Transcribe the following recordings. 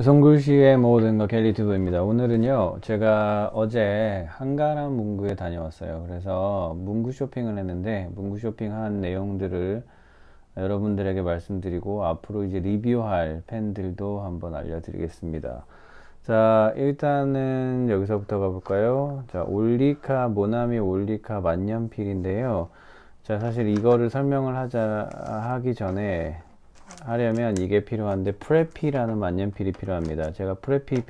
송글씨의 모든 것 갤리튜브입니다. 오늘은요, 제가 어제 한가람 문구에 다녀왔어요. 그래서 문구 쇼핑을 했는데, 문구 쇼핑한 내용들을 여러분들에게 말씀드리고, 앞으로 이제 리뷰할 팬들도 한번 알려드리겠습니다. 자, 일단은 여기서부터 가볼까요? 자, 올리카, 모나미 올리카 만년필인데요. 자, 사실 이거를 설명을 하자, 하기 전에 하려면 이게 필요한데 프레피라는 만년필이 필요합니다. 제가 프레피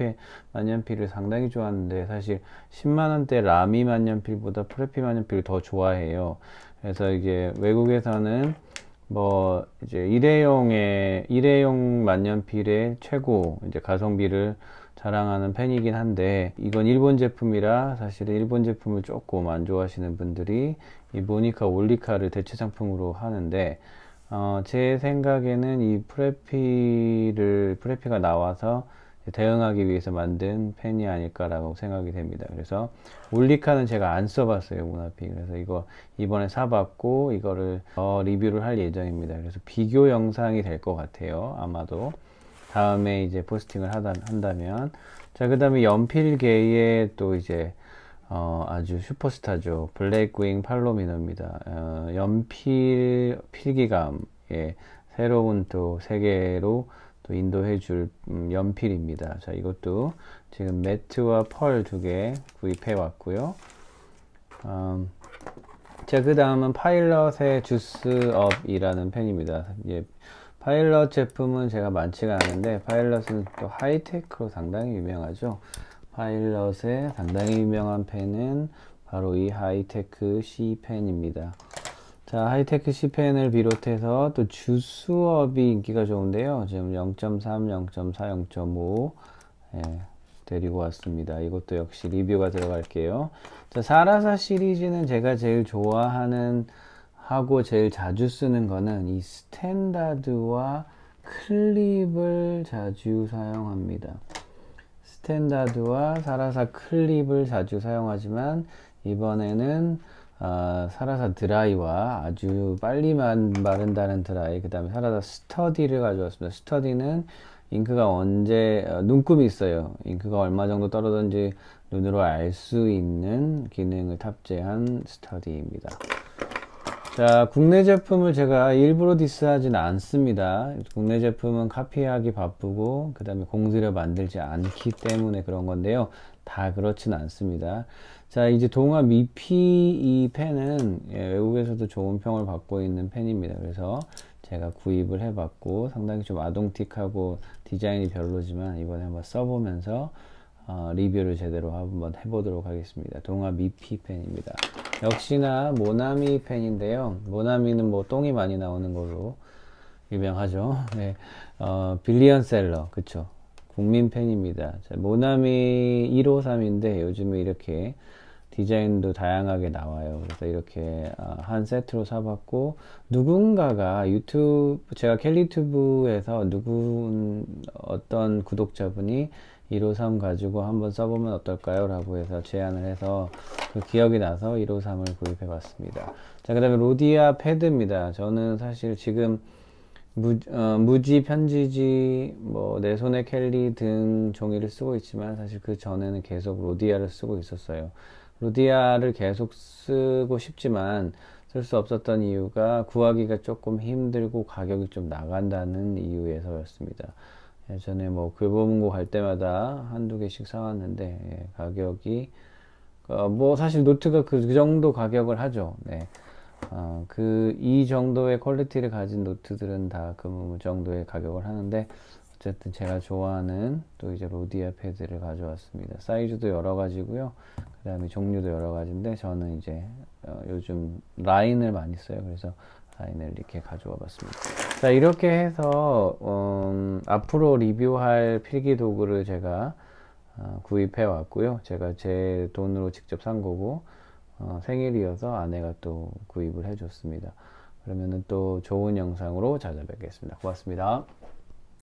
만년필을 상당히 좋아하는데 사실 10만원대 라미 만년필보다 프레피 만년필을 더 좋아해요. 그래서 이제 외국에서는 뭐 이제 일회용의 일회용 만년필의 최고 이제 가성비를 자랑하는 펜이긴 한데 이건 일본 제품이라 사실은 일본 제품을 조금 안 좋아하시는 분들이 이 모니카 올리카를 대체 상품으로 하는데 어, 제 생각에는 이 프레피를 프레피가 나와서 대응하기 위해서 만든 펜이 아닐까라고 생각이 됩니다. 그래서 올리카는 제가 안 써봤어요 문화피 그래서 이거 이번에 사봤고 이거를 어, 리뷰를 할 예정입니다. 그래서 비교 영상이 될 것 같아요. 아마도 다음에 이제 포스팅을 하다 한다면 자그 다음에 연필계에또 이제 어, 아주 슈퍼스타죠. 블랙윙 팔로미노입니다. 어, 연필 필기감, 예, 새로운 또 세계로 또 인도해줄 음, 연필입니다. 자, 이것도 지금 매트와 펄 두 개 구입해 왔고요. 음, 자, 그 다음은 파일럿의 주스업이라는 펜입니다. 예, 파일럿 제품은 제가 많지가 않은데 파일럿은 또 하이테크로 상당히 유명하죠. 파일럿의 당당히 유명한 펜은 바로 이 하이테크 C펜입니다. 자, 하이테크 C펜을 비롯해서 또 주수업이 인기가 좋은데요. 지금 0.3, 0.4, 0.5 예, 데리고 왔습니다. 이것도 역시 리뷰가 들어갈게요. 자, 사라사 시리즈는 제가 제일 좋아하는 하고 제일 자주 쓰는 거는 이 스탠다드와 클립을 자주 사용합니다. 스탠다드와 사라사 클립을 자주 사용하지만 이번에는 아, 사라사 드라이와 아주 빨리만 마른다는 드라이 그 다음에 사라사 스터디를 가져왔습니다 스터디는 잉크가 언제 어, 눈금이 있어요 잉크가 얼마 정도 떨어졌는지 눈으로 알 수 있는 기능을 탑재한 스터디입니다 자 국내 제품을 제가 일부러 디스하진 않습니다 국내 제품은 카피하기 바쁘고 그 다음에 공들여 만들지 않기 때문에 그런 건데요 다 그렇진 않습니다 자 이제 동화 미피 이 펜은 예, 외국에서도 좋은 평을 받고 있는 펜입니다 그래서 제가 구입을 해봤고 상당히 좀 아동틱하고 디자인이 별로지만 이번에 한번 써보면서 어, 리뷰를 제대로 한번 해보도록 하겠습니다. 동아 미피 팬입니다. 역시나 모나미 팬인데요. 모나미는 뭐 똥이 많이 나오는 걸로 유명하죠. 네. 어, 빌리언셀러, 그쵸. 국민 팬입니다. 자, 모나미 153인데 요즘에 이렇게 디자인도 다양하게 나와요. 그래서 이렇게 어, 한 세트로 사봤고 누군가가 유튜브 제가 캘리튜브에서 누군 어떤 구독자분이 153 가지고 한번 써보면 어떨까요? 라고 해서 제안을 해서 그 기억이 나서 153을 구입해 봤습니다. 자, 그 다음에 로디아 패드입니다. 저는 사실 지금 무, 어, 무지, 편지지, 뭐, 내손에 캘리 등 종이를 쓰고 있지만 사실 그 전에는 계속 로디아를 쓰고 있었어요. 로디아를 계속 쓰고 싶지만 쓸 수 없었던 이유가 구하기가 조금 힘들고 가격이 좀 나간다는 이유에서였습니다. 예전에 뭐 긁어문고 갈 때마다 한두 개씩 사왔는데 예, 가격이 어, 뭐 사실 노트가 그, 그 정도 가격을 하죠. 네. 어, 그이 정도의 퀄리티를 가진 노트들은 다 그 정도의 가격을 하는데 어쨌든 제가 좋아하는 또 이제 로디아 패드를 가져왔습니다. 사이즈도 여러 가지고요. 그 다음에 종류도 여러 가지인데 저는 이제 어, 요즘 라인을 많이 써요. 그래서 라인을 이렇게 가져와 봤습니다. 자 이렇게 해서 어, 음, 앞으로 리뷰할 필기 도구를 제가 어, 구입해 왔고요 제가 제 돈으로 직접 산 거고 어, 생일이어서 아내가 또 구입을 해줬습니다 그러면또 좋은 영상으로 찾아뵙겠습니다 고맙습니다